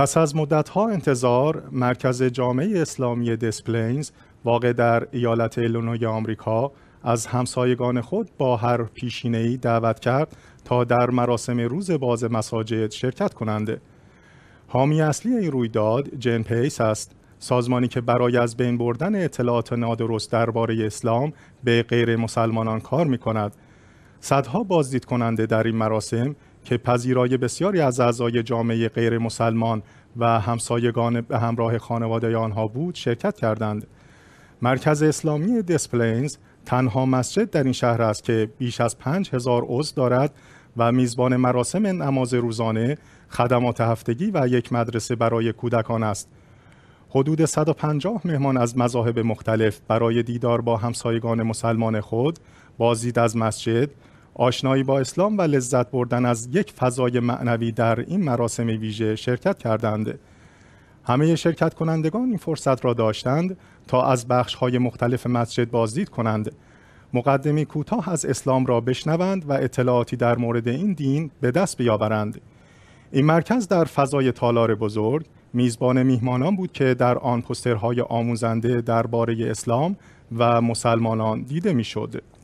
پس از مدتها انتظار مرکز جامعه اسلامی دسپلینز واقع در ایالت ایلونوی آمریکا از همسایگان خود با هر پیشینه ای دعوت کرد تا در مراسم روز باز مساجد شرکت کنند. حامی اصلی این رویداد جن پیس است سازمانی که برای از بین بردن اطلاعات نادرست درباره اسلام به غیر مسلمانان کار می کند. صدها بازدید کننده در این مراسم که پذیرای بسیاری از اعضای جامعه غیر مسلمان و همسایگان به همراه خانواده آنها بود شرکت کردند. مرکز اسلامی دسپلینز تنها مسجد در این شهر است که بیش از 5000 عضو دارد و میزبان مراسم نماز روزانه، خدمات هفتگی و یک مدرسه برای کودکان است. حدود 150 مهمان از مذاهب مختلف برای دیدار با همسایگان مسلمان خود، بازدید از مسجد، آشنایی با اسلام و لذت بردن از یک فضای معنوی در این مراسم ویژه شرکت کردند. همه شرکت کنندگان این فرصت را داشتند تا از بخش های مختلف مسجد بازدید کنند. مقدمی کوتاه از اسلام را بشنوند و اطلاعاتی در مورد این دین به دست بیاورند. این مرکز در فضای تالار بزرگ میزبان میهمانان بود که در آن پسترهای آموزنده درباره اسلام و مسلمانان دیده میشد.